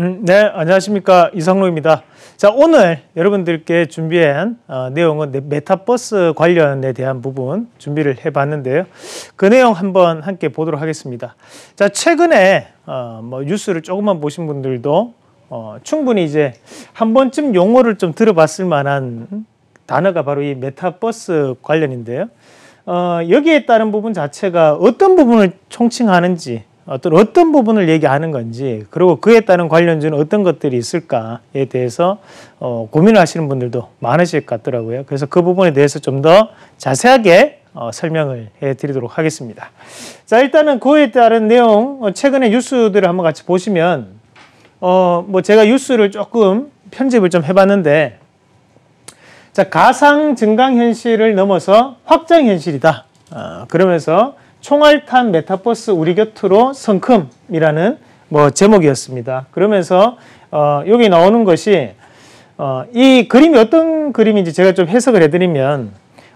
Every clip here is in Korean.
음, 네, 안녕하십니까 이상로입니다. 자, 오늘 여러분들께 준비한 어, 내용은 네, 메타버스 관련에 대한 부분 준비를 해봤는데요. 그 내용 한번 함께 보도록 하겠습니다. 자, 최근에 어, 뭐 뉴스를 조금만 보신 분들도 어, 충분히 이제 한 번쯤 용어를 좀 들어봤을 만한 단어가 바로 이 메타버스 관련인데요. 어, 여기에 따른 부분 자체가 어떤 부분을 총칭하는지 어떤 어떤 부분을 얘기하는 건지 그리고 그에 따른 관련주는 어떤 것들이 있을까에 대해서 어, 고민 하시는 분들도 많으실 것 같더라고요. 그래서 그 부분에 대해서 좀 더 자세하게 어, 설명을 해드리도록 하겠습니다. 자 일단은 그에 따른 내용 어, 최근의 뉴스들을 한번 같이 보시면 어, 뭐 제가 뉴스를 조금 편집을 좀 해봤는데 자 가상 증강 현실을 넘어서 확장 현실이다. 어, 아, 그러면서 총알탄 메타버스 우리 곁으로 성큼이라는 뭐 제목이었습니다. 그러면서 어, 여기 나오는 것이 어, 이 그림이 어떤 그림인지 제가 좀 해석을 해드리면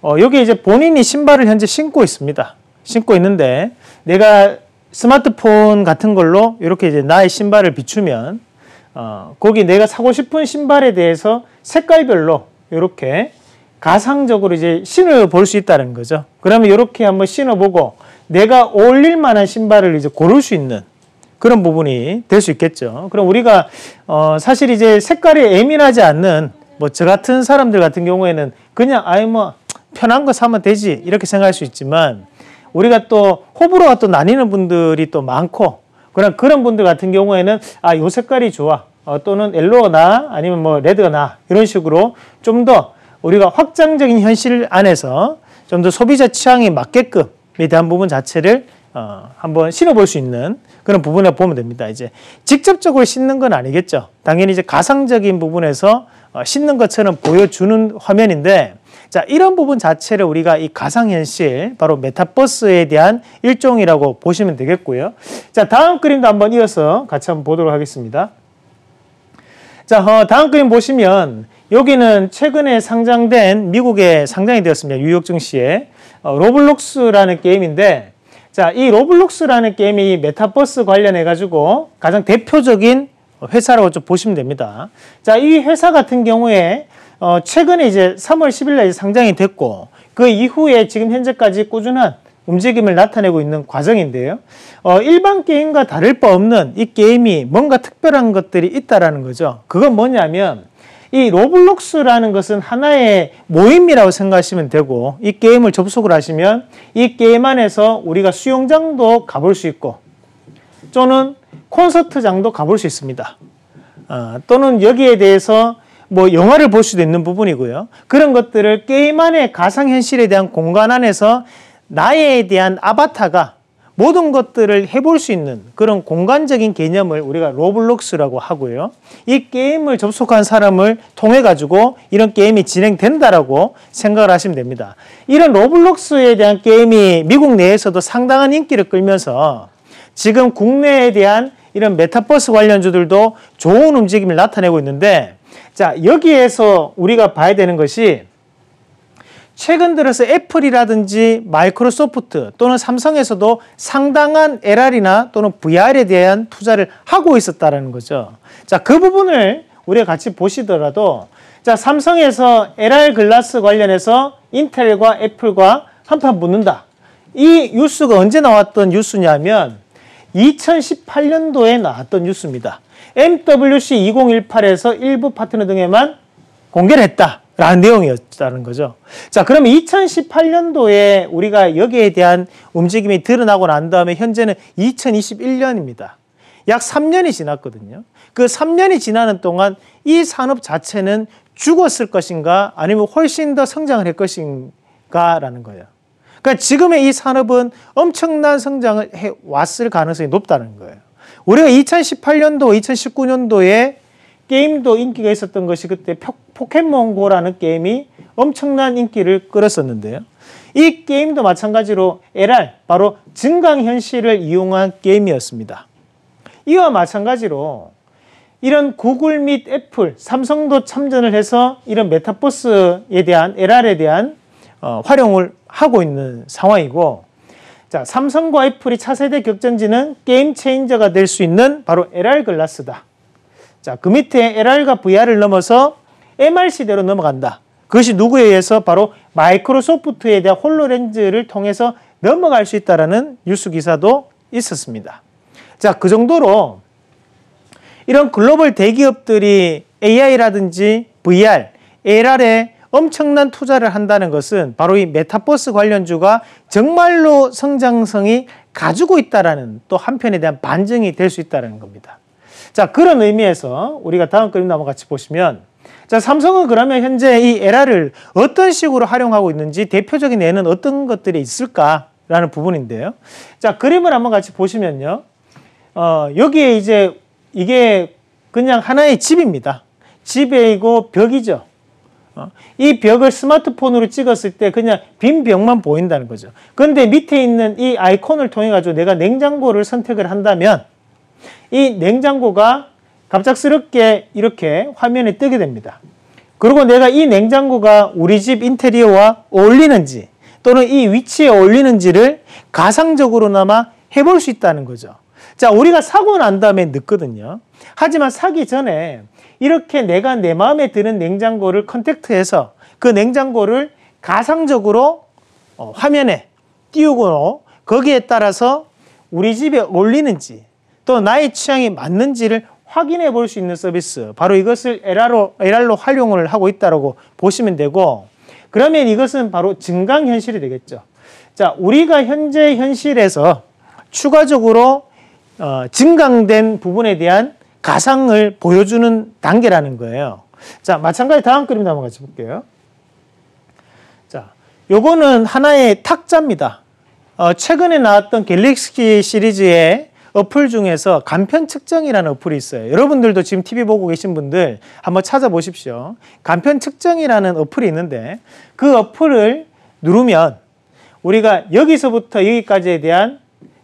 어, 여기 이제 본인이 신발을 현재 신고 있습니다. 신고 있는데 내가 스마트폰 같은 걸로 이렇게 이제 나의 신발을 비추면 어, 거기 내가 사고 싶은 신발에 대해서 색깔별로 이렇게 가상적으로 이제 신을 볼 수 있다는 거죠. 그러면 이렇게 한번 신어보고 내가 어울릴 만한 신발을 이제 고를 수 있는 그런 부분이 될 수 있겠죠. 그럼 우리가 어 사실 이제 색깔에 예민하지 않는 뭐 저 같은 사람들 같은 경우에는 그냥 아예 뭐 편한 거 사면 되지 이렇게 생각할 수 있지만 우리가 또 호불호가 또 나뉘는 분들이 또 많고 그런 그런 분들 같은 경우에는 아요 색깔이 좋아 어, 또는 엘로나 우 아니면 뭐 레드나 이런 식으로 좀 더 우리가 확장적인 현실 안에서 좀 더 소비자 취향에 맞게끔 에 대한 부분 자체를 어, 한번 신어볼 수 있는 그런 부분에 보면 됩니다. 이제 직접적으로 신는 건 아니겠죠. 당연히 이제 가상적인 부분에서 어, 신는 것처럼 보여주는 화면인데, 자 이런 부분 자체를 우리가 이 가상현실 바로 메타버스에 대한 일종이라고 보시면 되겠고요. 자 다음 그림도 한번 이어서 같이 한번 보도록 하겠습니다. 자 어, 다음 그림 보시면 여기는 최근에 상장된 미국에 상장이 되었습니다. 뉴욕 증시에 어, 로블록스라는 게임인데 자, 이 로블록스라는 게임이 메타버스 관련해 가지고 가장 대표적인 회사라고 좀 보시면 됩니다. 자, 이 회사 같은 경우에 어, 최근에 이제 3월 10일 날 상장이 됐고 그 이후에 지금 현재까지 꾸준한 움직임을 나타내고 있는 과정인데요. 어, 일반 게임과 다를 바 없는 이 게임이 뭔가 특별한 것들이 있다라는 거죠. 그건 뭐냐면 이 로블록스라는 것은 하나의 모임이라고 생각하시면 되고 이 게임을 접속을 하시면 이 게임 안에서 우리가 수영장도 가볼 수 있고 또는 콘서트장도 가볼 수 있습니다. 어, 또는 여기에 대해서 뭐 영화를 볼 수도 있는 부분이고요. 그런 것들을 게임 안에 가상현실에 대한 공간 안에서 나에 대한 아바타가 모든 것들을 해볼 수 있는 그런 공간적인 개념을 우리가 로블록스라고 하고요. 이 게임을 접속한 사람을 통해 가지고 이런 게임이 진행된다라고 생각을 하시면 됩니다. 이런 로블록스에 대한 게임이 미국 내에서도 상당한 인기를 끌면서 지금 국내에 대한 이런 메타버스 관련주들도 좋은 움직임을 나타내고 있는데 자, 여기에서 우리가 봐야 되는 것이 최근 들어서 애플이라든지 마이크로소프트 또는 삼성에서도 상당한 LR이나 또는 VR에 대한 투자를 하고 있었다는 거죠. 자, 그 부분을 우리가 같이 보시더라도 자, 삼성에서 LR 글라스 관련해서 인텔과 애플과 한판 붙는다. 이 뉴스가 언제 나왔던 뉴스냐면 2018년도에 나왔던 뉴스입니다. MWC 2018에서 일부 파트너 등에만 공개를 했다. 라는 내용이었다는 거죠. 자, 그러면 2018년도에 우리가 여기에 대한 움직임이 드러나고 난 다음에 현재는 2021년입니다. 약 3년이 지났거든요. 그 3년이 지나는 동안 이 산업 자체는 죽었을 것인가 아니면 훨씬 더 성장을 할 것인가라는 거예요. 그러니까 지금의 이 산업은 엄청난 성장을 해 왔을 가능성이 높다는 거예요. 우리가 2018년도, 2019년도에 게임도 인기가 있었던 것이 그때 포켓몬고라는 게임이 엄청난 인기를 끌었었는데요. 이 게임도 마찬가지로 LR, 바로 증강현실을 이용한 게임이었습니다. 이와 마찬가지로 이런 구글 및 애플, 삼성도 참전을 해서 이런 메타버스에 대한 LR에 대한 어, 활용을 하고 있는 상황이고 자, 삼성과 애플이 차세대 격전지는 게임 체인저가 될 수 있는 바로 LR 글라스다. 자, 그 밑에 LR과 VR을 넘어서 MR 시대로 넘어간다. 그것이 누구에 의해서 바로 마이크로소프트에 대한 홀로렌즈를 통해서 넘어갈 수 있다라는 뉴스 기사도 있었습니다. 자, 그 정도로 이런 글로벌 대기업들이 AI라든지 VR, LR에 엄청난 투자를 한다는 것은 바로 이 메타버스 관련주가 정말로 성장성이 가지고 있다라는 또 한편에 대한 반증이 될 수 있다는 겁니다. 자, 그런 의미에서 우리가 다음 그림 한번 같이 보시면 자, 삼성은 그러면 현재 이 에라를 어떤 식으로 활용하고 있는지 대표적인 예는 어떤 것들이 있을까라는 부분인데요. 자, 그림을 한번 같이 보시면요. 어, 여기에 이제 이게 그냥 하나의 집입니다. 집이고 벽이죠. 어? 이 벽을 스마트폰으로 찍었을 때 그냥 빈 벽만 보인다는 거죠. 그런데 밑에 있는 이 아이콘을 통해 가지고 내가 냉장고를 선택을 한다면 이 냉장고가 갑작스럽게 이렇게 화면에 뜨게 됩니다. 그리고 내가 이 냉장고가 우리 집 인테리어와 어울리는지 또는 이 위치에 어울리는지를 가상적으로나마 해볼 수 있다는 거죠. 자, 우리가 사고 난 다음에 늦거든요. 하지만 사기 전에 이렇게 내가 내 마음에 드는 냉장고를 컨택트해서 그 냉장고를 가상적으로 어, 화면에 띄우고 거기에 따라서 우리 집에 어울리는지 또 나의 취향이 맞는지를 확인해 볼 수 있는 서비스 바로 이것을 LR로, LR로 활용을 하고 있다라고 보시면 되고 그러면 이것은 바로 증강 현실이 되겠죠. 자, 우리가 현재 현실에서 추가적으로 어, 증강된 부분에 대한 가상을 보여주는 단계라는 거예요. 자, 마찬가지 다음 그림도 한번 같이 볼게요. 자, 요거는 하나의 탁자입니다. 어, 최근에 나왔던 갤럭시 시리즈의 어플 중에서 간편 측정이라는 어플이 있어요. 여러분들도 지금 TV 보고 계신 분들 한번 찾아보십시오. 간편 측정이라는 어플이 있는데 그 어플을 누르면 우리가 여기서부터 여기까지에 대한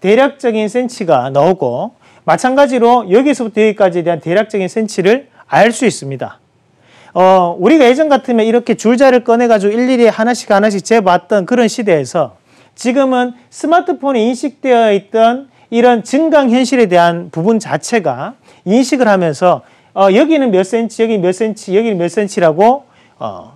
대략적인 센치가 나오고 마찬가지로 여기서부터 여기까지에 대한 대략적인 센치를 알 수 있습니다. 어, 우리가 예전 같으면 이렇게 줄자를 꺼내가지고 일일이 하나씩 하나씩 재봤던 그런 시대에서 지금은 스마트폰에 인식되어 있던 이런 증강 현실에 대한 부분 자체가 인식을 하면서 어, 여기는 몇 센치, 여기 몇 센치, 여기는 몇 센치라고 어,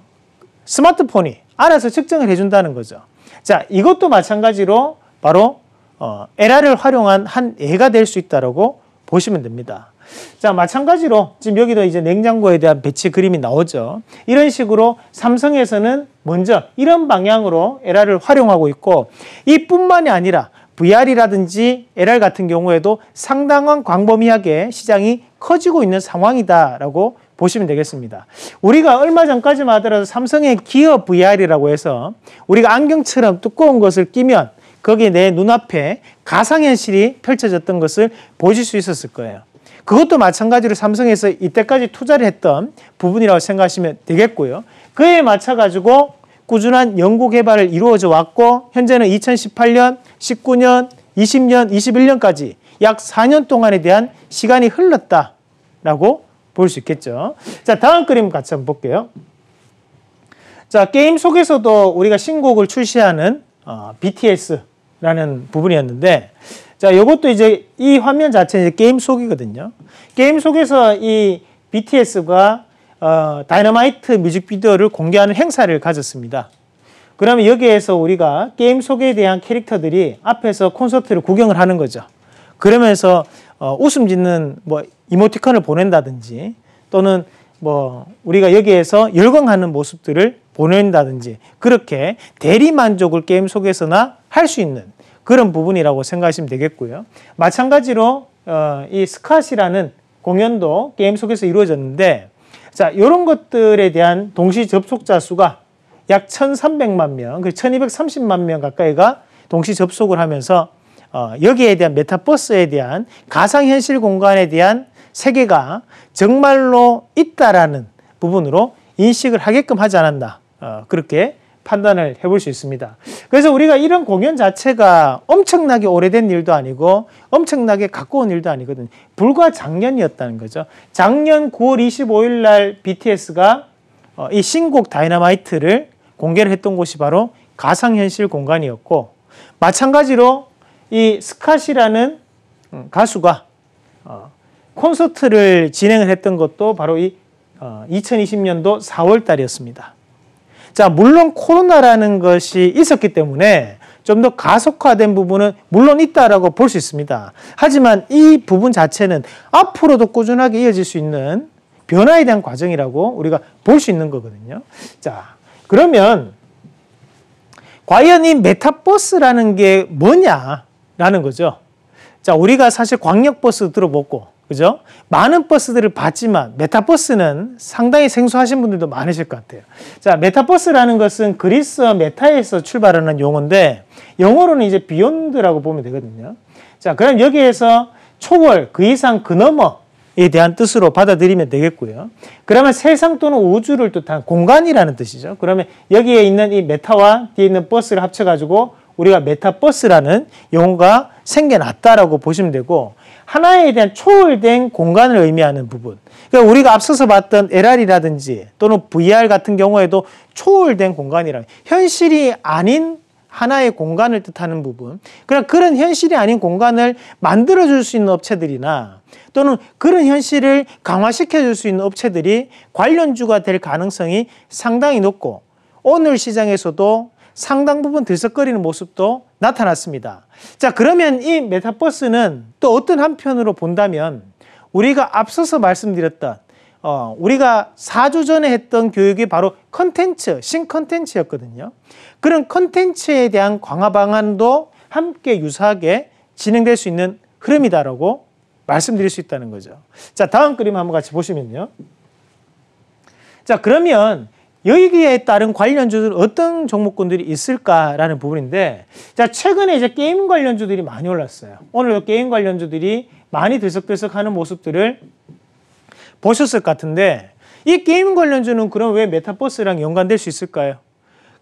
스마트폰이 알아서 측정을 해준다는 거죠. 자, 이것도 마찬가지로 바로 어, LR을 활용한 한 예가 될 수 있다라고 보시면 됩니다. 자, 마찬가지로 지금 여기도 이제 냉장고에 대한 배치 그림이 나오죠. 이런 식으로 삼성에서는 먼저 이런 방향으로 LR을 활용하고 있고 이뿐만이 아니라 VR이라든지 LR 같은 경우에도 상당한 광범위하게 시장이 커지고 있는 상황이다라고 보시면 되겠습니다. 우리가 얼마 전까지만 하더라도 삼성의 기어 VR이라고 해서 우리가 안경처럼 두꺼운 것을 끼면 거기에 내 눈앞에 가상현실이 펼쳐졌던 것을 보실 수 있었을 거예요. 그것도 마찬가지로 삼성에서 이때까지 투자를 했던 부분이라고 생각하시면 되겠고요. 그에 맞춰 가지고 꾸준한 연구 개발을 이루어져 왔고 현재는 2018년, 19년, 20년, 21년까지 약 4년 동안에 대한 시간이 흘렀다라고 볼 수 있겠죠. 자, 다음 그림 같이 한번 볼게요. 자, 게임 속에서도 우리가 신곡을 출시하는 어, BTS라는 부분이었는데 자, 요것도 이제 이 화면 자체는 게임 속이거든요. 게임 속에서 이 BTS가 어, 다이너마이트 뮤직비디오를 공개하는 행사를 가졌습니다. 그러면 여기에서 우리가 게임 속에 대한 캐릭터들이 앞에서 콘서트를 구경을 하는 거죠. 그러면서 어, 웃음 짓는 뭐 이모티콘을 보낸다든지 또는 뭐 우리가 여기에서 열광하는 모습들을 보낸다든지 그렇게 대리 만족을 게임 속에서나 할 수 있는 그런 부분이라고 생각하시면 되겠고요. 마찬가지로 어, 이 스캇이라는 공연도 게임 속에서 이루어졌는데 자, 이런 것들에 대한 동시 접속자 수가 약 1,300만 명, 그 1,230만 명 가까이가 동시 접속을 하면서 어, 여기에 대한 메타버스에 대한 가상현실 공간에 대한 세계가 정말로 있다라는 부분으로 인식을 하게끔 하지 않았나 어, 그렇게 판단을 해볼 수 있습니다. 그래서 우리가 이런 공연 자체가 엄청나게 오래된 일도 아니고 엄청나게 가까온 일도 아니거든요. 불과 작년이었다는 거죠. 작년 9월 25일 날 BTS가 어, 이 신곡 다이너마이트를 공개를 했던 곳이 바로 가상현실 공간이었고 마찬가지로 이스카시라는 음, 가수가 어, 콘서트를 진행을 했던 것도 바로 이 2020년도 어, 4월 달이었습니다. 자, 물론 코로나라는 것이 있었기 때문에 좀 더 가속화된 부분은 물론 있다라고 볼 수 있습니다. 하지만 이 부분 자체는 앞으로도 꾸준하게 이어질 수 있는 변화에 대한 과정이라고 우리가 볼 수 있는 거거든요. 자, 그러면 과연 이 메타버스라는 게 뭐냐라는 거죠. 자, 우리가 사실 광역버스 들어보고 그죠? 많은 버스들을 봤지만 메타버스는 상당히 생소하신 분들도 많으실 것 같아요. 자, 메타버스라는 것은 그리스어 메타에서 출발하는 용어인데 영어로는 이제 비욘드라고 보면 되거든요. 자, 그럼 여기에서 초월, 그 이상, 그 너머에 대한 뜻으로 받아들이면 되겠고요. 그러면 세상 또는 우주를 뜻한 공간이라는 뜻이죠. 그러면 여기에 있는 이 메타와 뒤에 있는 버스를 합쳐가지고 우리가 메타버스라는 용어가 생겨났다라고 보시면 되고 하나에 대한 초월된 공간을 의미하는 부분. 그러니까 우리가 앞서서 봤던 LR이라든지 또는 VR 같은 경우에도 초월된 공간이라 현실이 아닌 하나의 공간을 뜻하는 부분. 그냥 그런 현실이 아닌 공간을 만들어 줄 수 있는 업체들이나 또는 그런 현실을 강화시켜 줄 수 있는 업체들이 관련주가 될 가능성이 상당히 높고 오늘 시장에서도 상당 부분 들썩거리는 모습도 나타났습니다. 자, 그러면 이 메타버스는 또 어떤 한편으로 본다면 우리가 앞서서 말씀드렸던 어, 우리가 4주 전에 했던 교육이 바로 컨텐츠, 신컨텐츠였거든요. 그런 컨텐츠에 대한 강화 방안도 함께 유사하게 진행될 수 있는 흐름이다라고 말씀드릴 수 있다는 거죠. 자, 다음 그림 한번 같이 보시면요. 자, 그러면 여기에 따른 관련주들 어떤 종목군들이 있을까라는 부분인데 자 최근에 이제 게임 관련주들이 많이 올랐어요. 오늘도 게임 관련주들이 많이 들썩들썩하는 모습들을 보셨을 것 같은데 이 게임 관련주는 그럼 왜 메타버스랑 연관될 수 있을까요?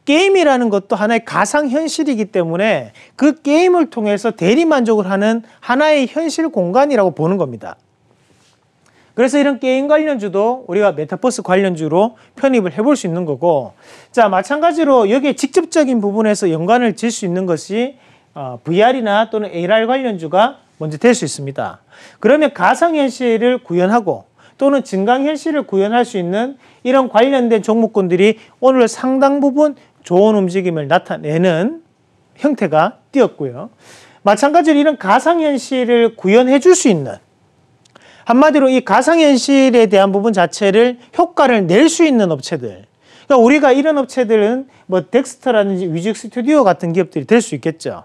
게임이라는 것도 하나의 가상현실이기 때문에 그 게임을 통해서 대리만족을 하는 하나의 현실 공간이라고 보는 겁니다. 그래서 이런 게임 관련주도 우리가 메타버스 관련주로 편입을 해볼 수 있는 거고 자 마찬가지로 여기에 직접적인 부분에서 연관을 지을 수 있는 것이 VR이나 어, 또는 AR 관련주가 먼저 될 수 있습니다. 그러면 가상현실을 구현하고 또는 증강현실을 구현할 수 있는 이런 관련된 종목군들이 오늘 상당 부분 좋은 움직임을 나타내는 형태가 띄었고요. 마찬가지로 이런 가상현실을 구현해 줄 수 있는 한마디로 이 가상현실에 대한 부분 자체를 효과를 낼 수 있는 업체들. 그러니까 우리가 이런 업체들은 뭐 덱스터라든지 위직 스튜디오 같은 기업들이 될 수 있겠죠.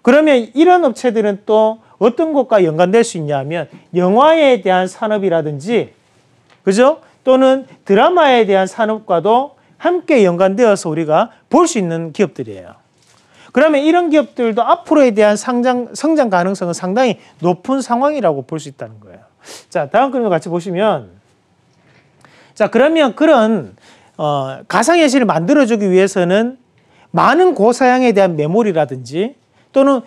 그러면 이런 업체들은 또 어떤 것과 연관될 수 있냐면 하 영화에 대한 산업이라든지 그죠? 또는 드라마에 대한 산업과도 함께 연관되어서 우리가 볼 수 있는 기업들이에요. 그러면 이런 기업들도 앞으로에 대한 상장, 성장 가능성은 상당히 높은 상황이라고 볼 수 있다는 거예요. 자, 다음 그림을 같이 보시면 자, 그러면 그런 어, 가상의 실을 만들어주기 위해서는 많은 고사양에 대한 메모리라든지 또는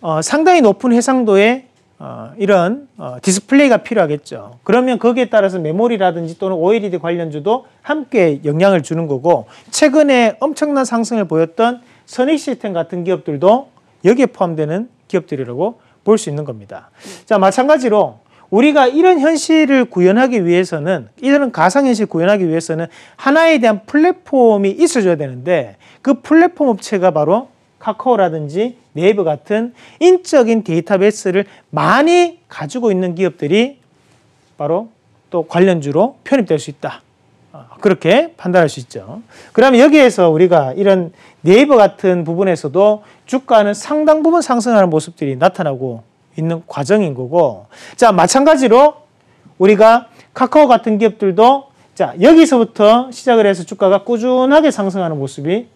어, 상당히 높은 해상도의 어, 이런 어, 디스플레이가 필요하겠죠. 그러면 거기에 따라서 메모리라든지 또는 OLED 관련주도 함께 영향을 주는 거고 최근에 엄청난 상승을 보였던 선익 시스템 같은 기업들도 여기에 포함되는 기업들이라고 볼 수 있는 겁니다. 자 마찬가지로 우리가 이런 현실을 구현하기 위해서는 이런 가상현실 구현하기 위해서는 하나에 대한 플랫폼이 있어줘야 되는데 그 플랫폼 업체가 바로 카카오라든지 네이버 같은 인적인 데이터베이스를 많이 가지고 있는 기업들이 바로 또 관련주로 편입될 수 있다. 어, 그렇게 판단할 수 있죠. 그러면 여기에서 우리가 이런 네이버 같은 부분에서도 주가는 상당 부분 상승하는 모습들이 나타나고 있는 과정인 거고 자 마찬가지로 우리가 카카오 같은 기업들도 자 여기서부터 시작을 해서 주가가 꾸준하게 상승하는 모습이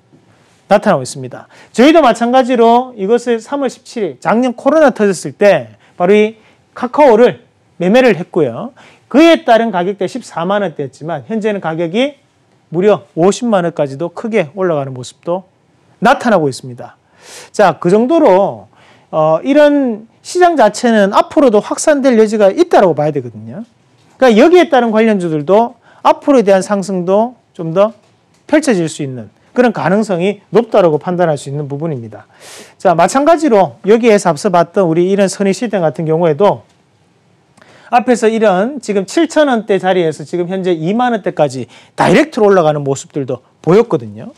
나타나고 있습니다. 저희도 마찬가지로 이것을 3월 17일 작년 코로나 터졌을 때 바로 이 카카오를 매매를 했고요. 그에 따른 가격대 14만 원대였지만 현재는 가격이 무려 50만 원까지도 크게 올라가는 모습도 나타나고 있습니다. 자, 그 정도로 어, 이런 시장 자체는 앞으로도 확산될 여지가 있다고 봐야 되거든요. 그러니까 여기에 따른 관련주들도 앞으로에 대한 상승도 좀 더 펼쳐질 수 있는 그런 가능성이 높다라고 판단할 수 있는 부분입니다. 자, 마찬가지로 여기에서 앞서 봤던 우리 이런 선의 시대 같은 경우에도 앞에서 이런 지금 7천원대 자리에서 지금 현재 2만원대까지 다이렉트로 올라가는 모습들도 보였거든요.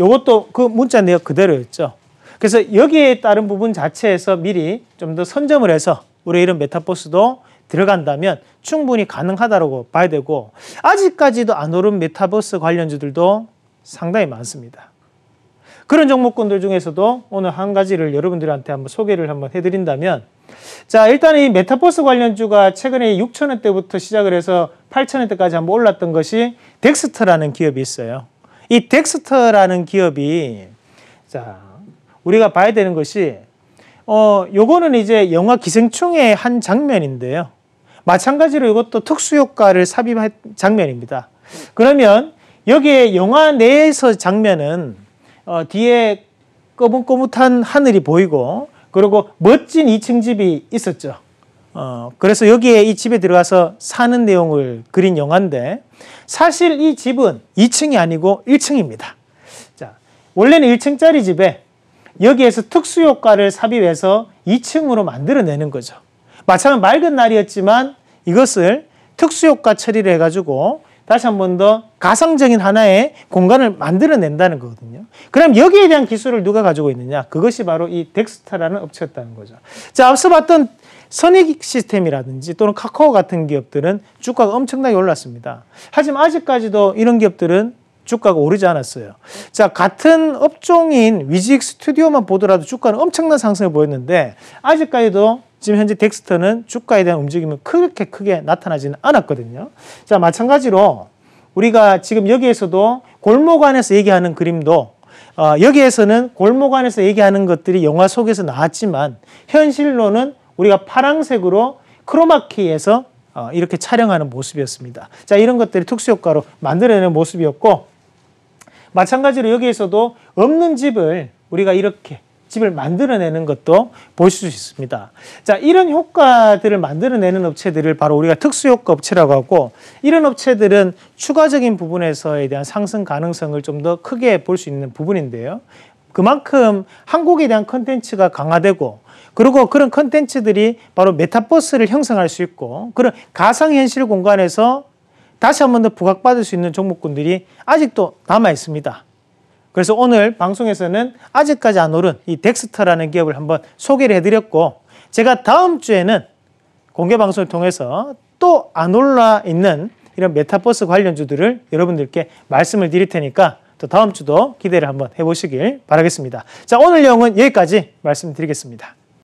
이것도 그 문자 내역 그대로였죠. 그래서 여기에 따른 부분 자체에서 미리 좀 더 선점을 해서 우리 이런 메타버스도 들어간다면 충분히 가능하다고 봐야 되고 아직까지도 안 오른 메타버스 관련주들도 상당히 많습니다. 그런 종목군들 중에서도 오늘 한 가지를 여러분들한테 한번 소개를 한번 해드린다면 자 일단 이 메타버스 관련주가 최근에 6천원대부터 시작을 해서 8천원대까지 한번 올랐던 것이 덱스터라는 기업이 있어요. 이 덱스터라는 기업이 자 우리가 봐야 되는 것이 어 요거는 이제 영화 기생충의 한 장면인데요. 마찬가지로 이것도 특수 효과를 삽입한 장면입니다. 그러면 여기에 영화 내에서 장면은 어, 뒤에 꼬뭇꼬뭇한 하늘이 보이고 그리고 멋진 2층 집이 있었죠. 어, 그래서 여기에 이 집에 들어가서 사는 내용을 그린 영화인데 사실 이 집은 2층이 아니고 1층입니다. 자, 원래는 1층짜리 집에 여기에서 특수효과를 삽입해서 2층으로 만들어내는 거죠. 마찬가지로 맑은 날이었지만 이것을 특수효과 처리를 해가지고 다시 한 번 더 가상적인 하나의 공간을 만들어낸다는 거거든요. 그럼 여기에 대한 기술을 누가 가지고 있느냐? 그것이 바로 이 덱스타라는 업체였다는 거죠. 자, 앞서 봤던 선익 시스템이라든지 또는 카카오 같은 기업들은 주가가 엄청나게 올랐습니다. 하지만 아직까지도 이런 기업들은 주가가 오르지 않았어요. 자, 같은 업종인 위직 스튜디오만 보더라도 주가는 엄청난 상승을 보였는데 아직까지도 지금 현재 덱스터는 주가에 대한 움직임은 그렇게 크게 나타나지는 않았거든요. 자, 마찬가지로 우리가 지금 여기에서도 골목 안에서 얘기하는 그림도 어, 여기에서는 골목 안에서 얘기하는 것들이 영화 속에서 나왔지만 현실로는 우리가 파랑색으로 크로마키에서 어, 이렇게 촬영하는 모습이었습니다. 자, 이런 것들이 특수효과로 만들어내는 모습이었고, 마찬가지로 여기에서도 없는 집을 우리가 이렇게 집을 만들어내는 것도 볼 수 있습니다. 자, 이런 효과들을 만들어내는 업체들을 바로 우리가 특수효과 업체라고 하고 이런 업체들은 추가적인 부분에서에 대한 상승 가능성을 좀 더 크게 볼 수 있는 부분인데요. 그만큼 한국에 대한 컨텐츠가 강화되고 그리고 그런 컨텐츠들이 바로 메타버스를 형성할 수 있고 그런 가상현실 공간에서 다시 한 번 더 부각받을 수 있는 종목군들이 아직도 남아 있습니다. 그래서 오늘 방송에서는 아직까지 안 오른 이 덱스터라는 기업을 한번 소개를 해드렸고 제가 다음 주에는 공개 방송을 통해서 또 안 올라 있는 이런 메타버스 관련주들을 여러분들께 말씀을 드릴 테니까 또 다음 주도 기대를 한번 해보시길 바라겠습니다. 자, 오늘 내용은 여기까지 말씀드리겠습니다.